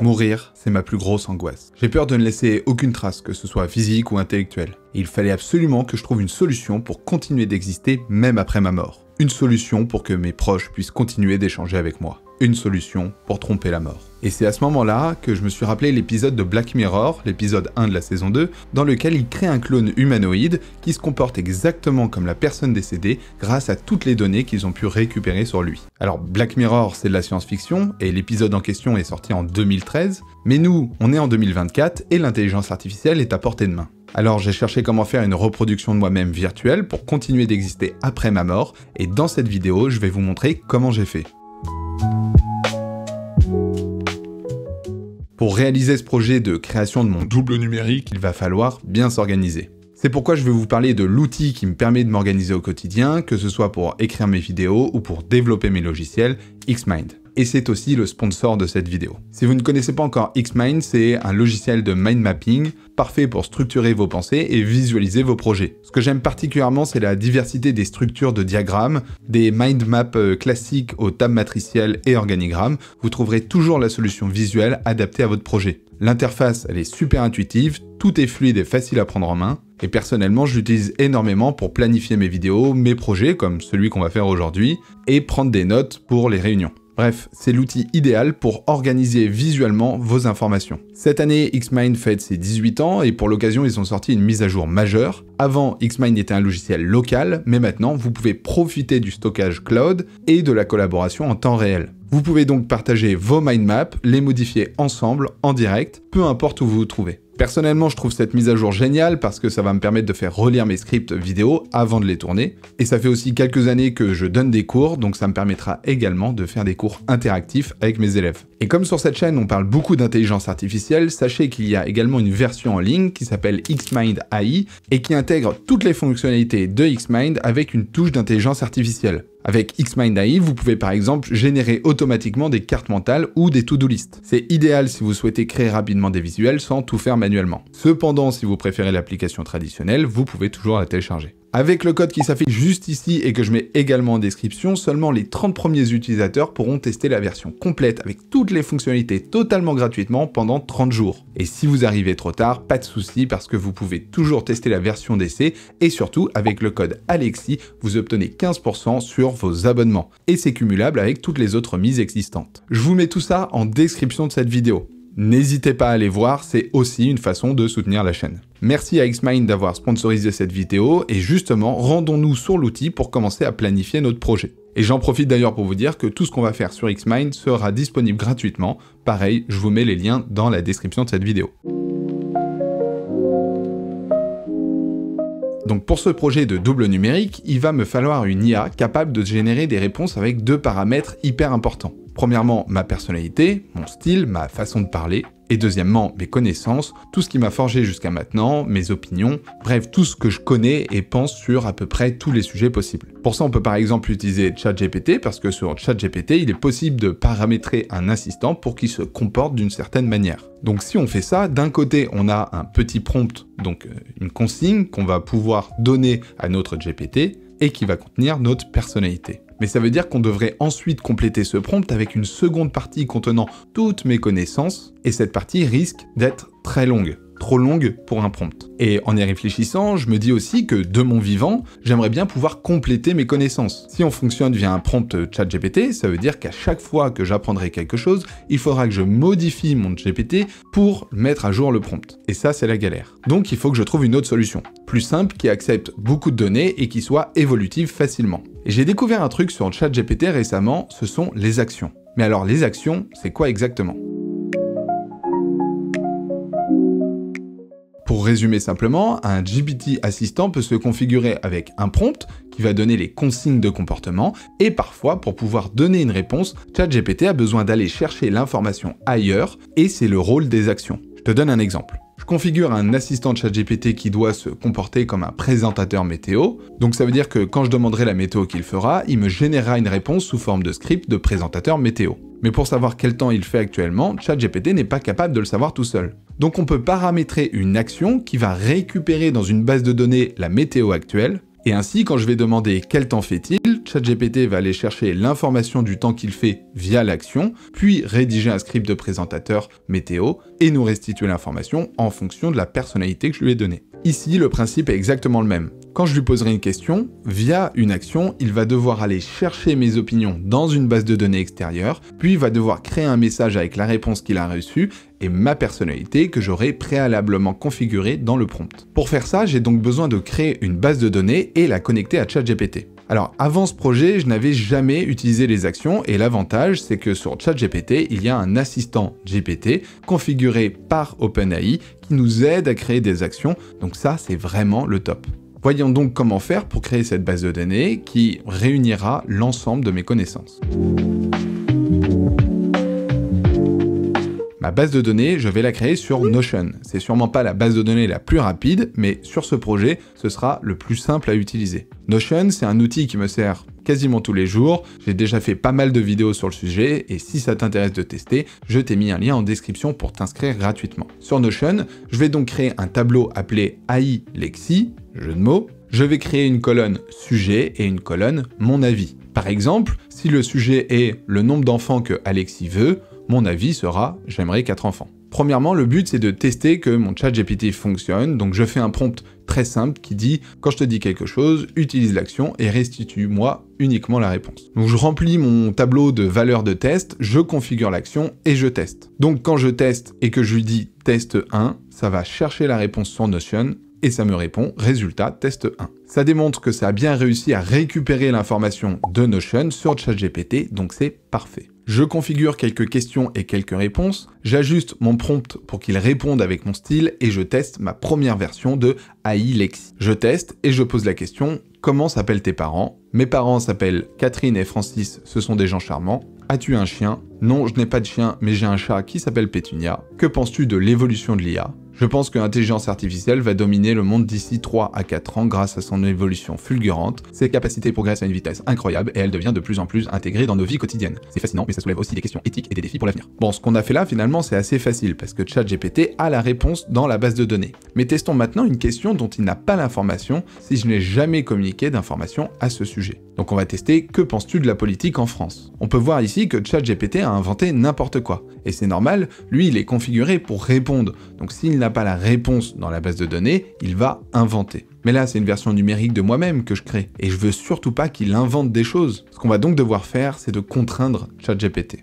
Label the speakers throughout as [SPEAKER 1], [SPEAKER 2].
[SPEAKER 1] Mourir, c'est ma plus grosse angoisse. J'ai peur de ne laisser aucune trace, que ce soit physique ou intellectuelle. il fallait absolument que je trouve une solution pour continuer d'exister même après ma mort. Une solution pour que mes proches puissent continuer d'échanger avec moi. Une solution pour tromper la mort. Et c'est à ce moment-là que je me suis rappelé l'épisode de Black Mirror, l'épisode 1 de la saison 2, dans lequel il crée un clone humanoïde qui se comporte exactement comme la personne décédée grâce à toutes les données qu'ils ont pu récupérer sur lui. Alors Black Mirror c'est de la science-fiction et l'épisode en question est sorti en 2013, mais nous on est en 2024 et l'intelligence artificielle est à portée de main. Alors j'ai cherché comment faire une reproduction de moi-même virtuelle pour continuer d'exister après ma mort, et dans cette vidéo, je vais vous montrer comment j'ai fait. Pour réaliser ce projet de création de mon double numérique, il va falloir bien s'organiser. C'est pourquoi je vais vous parler de l'outil qui me permet de m'organiser au quotidien, que ce soit pour écrire mes vidéos ou pour développer mes logiciels, Xmind et c'est aussi le sponsor de cette vidéo. Si vous ne connaissez pas encore Xmind, c'est un logiciel de mind mapping parfait pour structurer vos pensées et visualiser vos projets. Ce que j'aime particulièrement, c'est la diversité des structures de diagrammes, des mind maps euh, classiques aux tables matricielles et organigrammes. Vous trouverez toujours la solution visuelle adaptée à votre projet. L'interface, elle est super intuitive, tout est fluide et facile à prendre en main. Et personnellement, je l'utilise énormément pour planifier mes vidéos, mes projets, comme celui qu'on va faire aujourd'hui, et prendre des notes pour les réunions. Bref, c'est l'outil idéal pour organiser visuellement vos informations. Cette année, Xmind fête ses 18 ans et pour l'occasion, ils ont sorti une mise à jour majeure. Avant, Xmind était un logiciel local, mais maintenant, vous pouvez profiter du stockage cloud et de la collaboration en temps réel. Vous pouvez donc partager vos mindmaps, les modifier ensemble, en direct, peu importe où vous vous trouvez. Personnellement, je trouve cette mise à jour géniale parce que ça va me permettre de faire relire mes scripts vidéo avant de les tourner. Et ça fait aussi quelques années que je donne des cours, donc ça me permettra également de faire des cours interactifs avec mes élèves. Et comme sur cette chaîne, on parle beaucoup d'intelligence artificielle, sachez qu'il y a également une version en ligne qui s'appelle Xmind AI et qui intègre toutes les fonctionnalités de Xmind avec une touche d'intelligence artificielle. Avec Xmind AI, vous pouvez par exemple générer automatiquement des cartes mentales ou des to-do list. C'est idéal si vous souhaitez créer rapidement des visuels sans tout faire manuellement. Cependant, si vous préférez l'application traditionnelle, vous pouvez toujours la télécharger. Avec le code qui s'affiche juste ici et que je mets également en description, seulement les 30 premiers utilisateurs pourront tester la version complète avec toutes les fonctionnalités totalement gratuitement pendant 30 jours. Et si vous arrivez trop tard, pas de souci parce que vous pouvez toujours tester la version d'essai et surtout avec le code Alexis, vous obtenez 15% sur vos abonnements. Et c'est cumulable avec toutes les autres mises existantes. Je vous mets tout ça en description de cette vidéo. N'hésitez pas à aller voir, c'est aussi une façon de soutenir la chaîne. Merci à Xmind d'avoir sponsorisé cette vidéo et justement, rendons-nous sur l'outil pour commencer à planifier notre projet. Et j'en profite d'ailleurs pour vous dire que tout ce qu'on va faire sur Xmind sera disponible gratuitement. Pareil, je vous mets les liens dans la description de cette vidéo. Donc pour ce projet de double numérique, il va me falloir une IA capable de générer des réponses avec deux paramètres hyper importants. Premièrement, ma personnalité, mon style, ma façon de parler, et deuxièmement, mes connaissances, tout ce qui m'a forgé jusqu'à maintenant, mes opinions, bref, tout ce que je connais et pense sur à peu près tous les sujets possibles. Pour ça, on peut par exemple utiliser ChatGPT parce que sur ChatGPT, il est possible de paramétrer un assistant pour qu'il se comporte d'une certaine manière. Donc si on fait ça, d'un côté, on a un petit prompt, donc euh, une consigne qu'on va pouvoir donner à notre GPT et qui va contenir notre personnalité mais ça veut dire qu'on devrait ensuite compléter ce prompt avec une seconde partie contenant toutes mes connaissances, et cette partie risque d'être très longue trop longue pour un prompt. Et en y réfléchissant, je me dis aussi que de mon vivant, j'aimerais bien pouvoir compléter mes connaissances. Si on fonctionne via un prompt ChatGPT, ça veut dire qu'à chaque fois que j'apprendrai quelque chose, il faudra que je modifie mon GPT pour mettre à jour le prompt. Et ça, c'est la galère. Donc il faut que je trouve une autre solution, plus simple, qui accepte beaucoup de données et qui soit évolutive facilement. Et j'ai découvert un truc sur ChatGPT récemment, ce sont les actions. Mais alors les actions, c'est quoi exactement Pour résumer simplement, un GPT assistant peut se configurer avec un prompt qui va donner les consignes de comportement et parfois pour pouvoir donner une réponse, ChatGPT a besoin d'aller chercher l'information ailleurs et c'est le rôle des actions. Je te donne un exemple. Je configure un assistant de ChatGPT qui doit se comporter comme un présentateur météo. Donc ça veut dire que quand je demanderai la météo qu'il fera, il me générera une réponse sous forme de script de présentateur météo. Mais pour savoir quel temps il fait actuellement, ChatGPT n'est pas capable de le savoir tout seul. Donc on peut paramétrer une action qui va récupérer dans une base de données la météo actuelle, et ainsi quand je vais demander quel temps fait-il, ChatGPT va aller chercher l'information du temps qu'il fait via l'action, puis rédiger un script de présentateur météo et nous restituer l'information en fonction de la personnalité que je lui ai donnée. Ici, le principe est exactement le même. Quand je lui poserai une question, via une action, il va devoir aller chercher mes opinions dans une base de données extérieure, puis il va devoir créer un message avec la réponse qu'il a reçue et ma personnalité que j'aurai préalablement configurée dans le prompt. Pour faire ça, j'ai donc besoin de créer une base de données et la connecter à ChatGPT. Alors avant ce projet, je n'avais jamais utilisé les actions et l'avantage c'est que sur ChatGPT, il y a un assistant GPT configuré par OpenAI qui nous aide à créer des actions, donc ça c'est vraiment le top. Voyons donc comment faire pour créer cette base de données qui réunira l'ensemble de mes connaissances. base de données, je vais la créer sur Notion. C'est sûrement pas la base de données la plus rapide, mais sur ce projet, ce sera le plus simple à utiliser. Notion, c'est un outil qui me sert quasiment tous les jours. J'ai déjà fait pas mal de vidéos sur le sujet et si ça t'intéresse de tester, je t'ai mis un lien en description pour t'inscrire gratuitement. Sur Notion, je vais donc créer un tableau appelé AI Lexi, jeu de mots. Je vais créer une colonne sujet et une colonne mon avis. Par exemple, si le sujet est le nombre d'enfants que Alexis veut, mon avis sera j'aimerais quatre enfants. Premièrement, le but c'est de tester que mon chat GPT fonctionne, donc je fais un prompt très simple qui dit quand je te dis quelque chose, utilise l'action et restitue-moi uniquement la réponse. Donc je remplis mon tableau de valeurs de test, je configure l'action et je teste. Donc quand je teste et que je lui dis test 1, ça va chercher la réponse sur Notion et ça me répond résultat test 1. Ça démontre que ça a bien réussi à récupérer l'information de Notion sur chat GPT, donc c'est parfait je configure quelques questions et quelques réponses, j'ajuste mon prompt pour qu'il réponde avec mon style et je teste ma première version de AI Lexi. Je teste et je pose la question Comment s'appellent tes parents Mes parents s'appellent Catherine et Francis, ce sont des gens charmants. As-tu un chien Non, je n'ai pas de chien, mais j'ai un chat qui s'appelle Pétunia. Que penses-tu de l'évolution de l'IA je pense que l'intelligence artificielle va dominer le monde d'ici 3 à 4 ans grâce à son évolution fulgurante. Ses capacités progressent à une vitesse incroyable et elle devient de plus en plus intégrée dans nos vies quotidiennes. C'est fascinant, mais ça soulève aussi des questions éthiques et des défis pour l'avenir. Bon, ce qu'on a fait là, finalement, c'est assez facile parce que ChatGPT a la réponse dans la base de données. Mais testons maintenant une question dont il n'a pas l'information si je n'ai jamais communiqué d'informations à ce sujet. Donc on va tester que penses-tu de la politique en France On peut voir ici que ChatGPT a inventé n'importe quoi et c'est normal, lui il est configuré pour répondre. Donc s'il n'a pas la réponse dans la base de données, il va inventer. Mais là, c'est une version numérique de moi-même que je crée, et je veux surtout pas qu'il invente des choses. Ce qu'on va donc devoir faire, c'est de contraindre ChatGPT.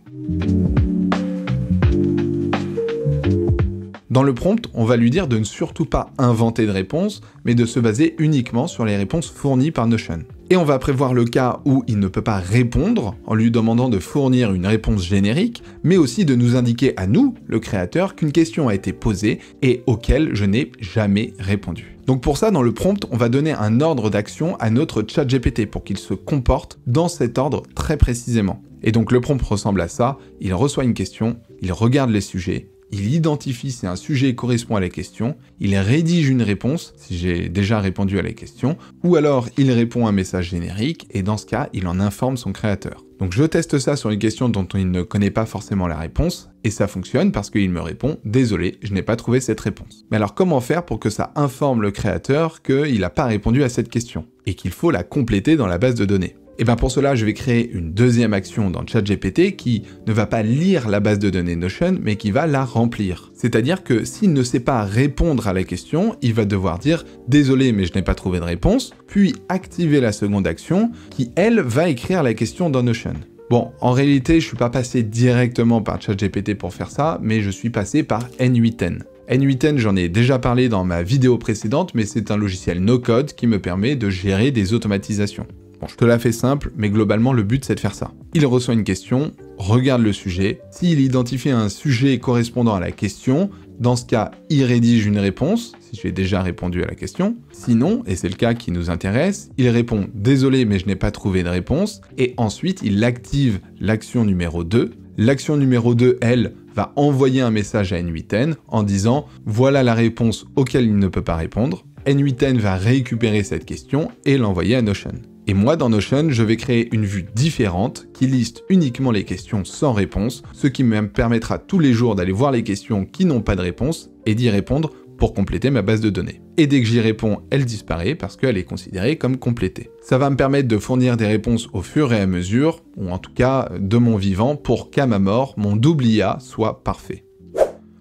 [SPEAKER 1] Dans le prompt, on va lui dire de ne surtout pas inventer de réponse, mais de se baser uniquement sur les réponses fournies par Notion et on va prévoir le cas où il ne peut pas répondre en lui demandant de fournir une réponse générique, mais aussi de nous indiquer à nous, le créateur, qu'une question a été posée et auquel je n'ai jamais répondu. Donc pour ça, dans le prompt, on va donner un ordre d'action à notre chat GPT pour qu'il se comporte dans cet ordre très précisément. Et donc le prompt ressemble à ça, il reçoit une question, il regarde les sujets, il identifie si un sujet correspond à la question, il rédige une réponse, si j'ai déjà répondu à la question, ou alors il répond à un message générique, et dans ce cas, il en informe son créateur. Donc je teste ça sur une question dont il ne connaît pas forcément la réponse, et ça fonctionne parce qu'il me répond « Désolé, je n'ai pas trouvé cette réponse ». Mais alors comment faire pour que ça informe le créateur qu'il n'a pas répondu à cette question, et qu'il faut la compléter dans la base de données et bien pour cela, je vais créer une deuxième action dans ChatGPT qui ne va pas lire la base de données Notion, mais qui va la remplir. C'est-à-dire que s'il ne sait pas répondre à la question, il va devoir dire « désolé, mais je n'ai pas trouvé de réponse », puis activer la seconde action qui, elle, va écrire la question dans Notion. Bon, en réalité, je ne suis pas passé directement par ChatGPT pour faire ça, mais je suis passé par N8N. N8N, j'en ai déjà parlé dans ma vidéo précédente, mais c'est un logiciel no-code qui me permet de gérer des automatisations. Cela je te simple, mais globalement, le but, c'est de faire ça. Il reçoit une question, regarde le sujet. S'il identifie un sujet correspondant à la question, dans ce cas, il rédige une réponse, si j'ai déjà répondu à la question. Sinon, et c'est le cas qui nous intéresse, il répond « Désolé, mais je n'ai pas trouvé de réponse », et ensuite, il active l'action numéro 2. L'action numéro 2, elle, va envoyer un message à N8N en disant « Voilà la réponse auquel il ne peut pas répondre ». N8N va récupérer cette question et l'envoyer à Notion. Et moi, dans Notion, je vais créer une vue différente qui liste uniquement les questions sans réponse, ce qui me permettra tous les jours d'aller voir les questions qui n'ont pas de réponse et d'y répondre pour compléter ma base de données. Et dès que j'y réponds, elle disparaît parce qu'elle est considérée comme complétée. Ça va me permettre de fournir des réponses au fur et à mesure, ou en tout cas de mon vivant, pour qu'à ma mort, mon double IA soit parfait.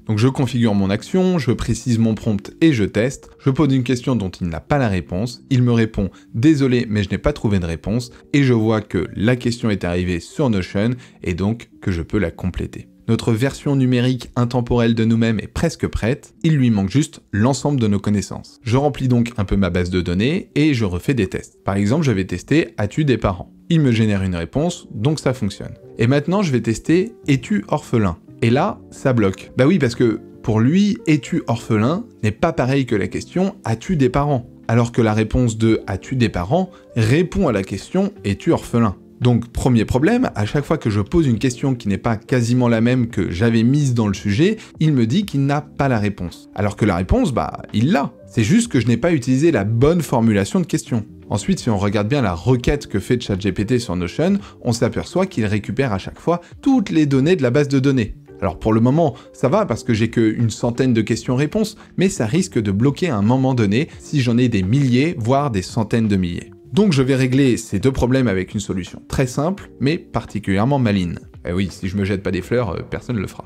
[SPEAKER 1] Donc je configure mon action, je précise mon prompt et je teste. Je pose une question dont il n'a pas la réponse. Il me répond désolé mais je n'ai pas trouvé de réponse et je vois que la question est arrivée sur Notion et donc que je peux la compléter. Notre version numérique intemporelle de nous-mêmes est presque prête, il lui manque juste l'ensemble de nos connaissances. Je remplis donc un peu ma base de données et je refais des tests. Par exemple, je vais tester As-tu des parents Il me génère une réponse, donc ça fonctionne. Et maintenant, je vais tester Es-tu orphelin et là, ça bloque. Bah oui, parce que pour lui, es-tu orphelin n'est pas pareil que la question as-tu des parents Alors que la réponse de as-tu des parents répond à la question es-tu orphelin donc premier problème, à chaque fois que je pose une question qui n'est pas quasiment la même que j'avais mise dans le sujet, il me dit qu'il n'a pas la réponse. Alors que la réponse, bah, il l'a. C'est juste que je n'ai pas utilisé la bonne formulation de question. Ensuite, si on regarde bien la requête que fait ChatGPT sur Notion, on s'aperçoit qu'il récupère à chaque fois toutes les données de la base de données. Alors pour le moment, ça va parce que j'ai qu'une centaine de questions-réponses, mais ça risque de bloquer à un moment donné si j'en ai des milliers, voire des centaines de milliers. Donc je vais régler ces deux problèmes avec une solution très simple, mais particulièrement maligne. Eh oui, si je me jette pas des fleurs, euh, personne ne le fera.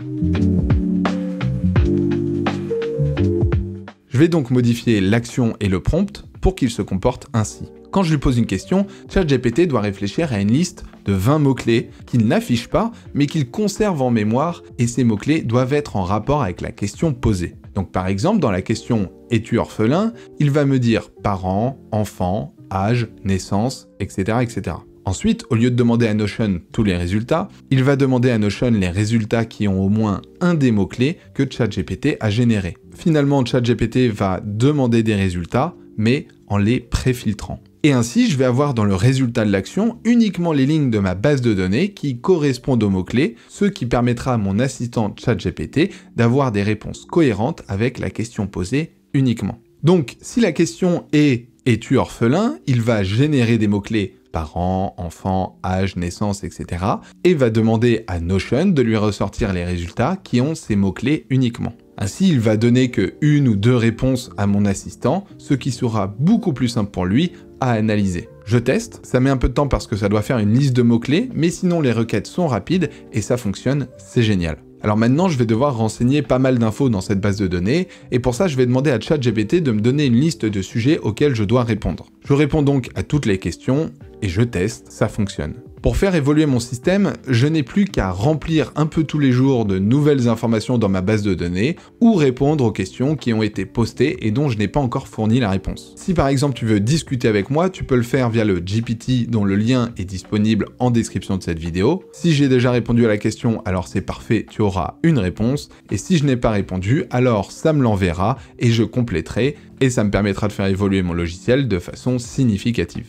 [SPEAKER 1] Je vais donc modifier l'action et le prompt pour qu'ils se comportent ainsi. Quand je lui pose une question, ChatGPT doit réfléchir à une liste de 20 mots-clés qu'il n'affiche pas mais qu'il conserve en mémoire et ces mots-clés doivent être en rapport avec la question posée. Donc par exemple, dans la question Es-tu orphelin il va me dire parents, enfants, âge, naissance, etc. etc. Ensuite, au lieu de demander à Notion tous les résultats, il va demander à Notion les résultats qui ont au moins un des mots-clés que ChatGPT a généré. Finalement, ChatGPT va demander des résultats, mais en les préfiltrant et ainsi je vais avoir dans le résultat de l'action uniquement les lignes de ma base de données qui correspondent aux mots-clés, ce qui permettra à mon assistant ChatGPT d'avoir des réponses cohérentes avec la question posée uniquement. Donc si la question est es-tu orphelin, il va générer des mots-clés parents, enfants, âge, naissance, etc. et va demander à Notion de lui ressortir les résultats qui ont ces mots-clés uniquement. Ainsi, il va donner que une ou deux réponses à mon assistant, ce qui sera beaucoup plus simple pour lui à analyser. Je teste, ça met un peu de temps parce que ça doit faire une liste de mots-clés, mais sinon les requêtes sont rapides et ça fonctionne, c'est génial. Alors maintenant, je vais devoir renseigner pas mal d'infos dans cette base de données, et pour ça, je vais demander à ChatGPT de me donner une liste de sujets auxquels je dois répondre. Je réponds donc à toutes les questions, et je teste, ça fonctionne. Pour faire évoluer mon système, je n'ai plus qu'à remplir un peu tous les jours de nouvelles informations dans ma base de données ou répondre aux questions qui ont été postées et dont je n'ai pas encore fourni la réponse. Si par exemple tu veux discuter avec moi, tu peux le faire via le GPT dont le lien est disponible en description de cette vidéo. Si j'ai déjà répondu à la question, alors c'est parfait, tu auras une réponse. Et si je n'ai pas répondu, alors ça me l'enverra et je compléterai et ça me permettra de faire évoluer mon logiciel de façon significative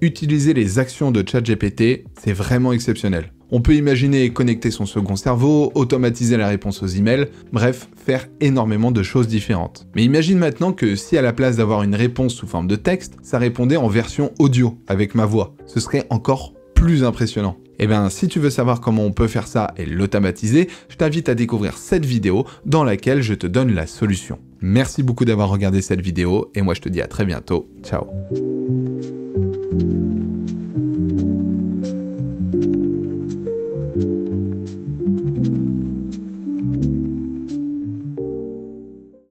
[SPEAKER 1] utiliser les actions de ChatGPT, c'est vraiment exceptionnel. On peut imaginer connecter son second cerveau, automatiser la réponse aux emails, bref, faire énormément de choses différentes. Mais imagine maintenant que si à la place d'avoir une réponse sous forme de texte, ça répondait en version audio avec ma voix. Ce serait encore plus impressionnant. Eh bien, si tu veux savoir comment on peut faire ça et l'automatiser, je t'invite à découvrir cette vidéo dans laquelle je te donne la solution. Merci beaucoup d'avoir regardé cette vidéo et moi je te dis à très bientôt. Ciao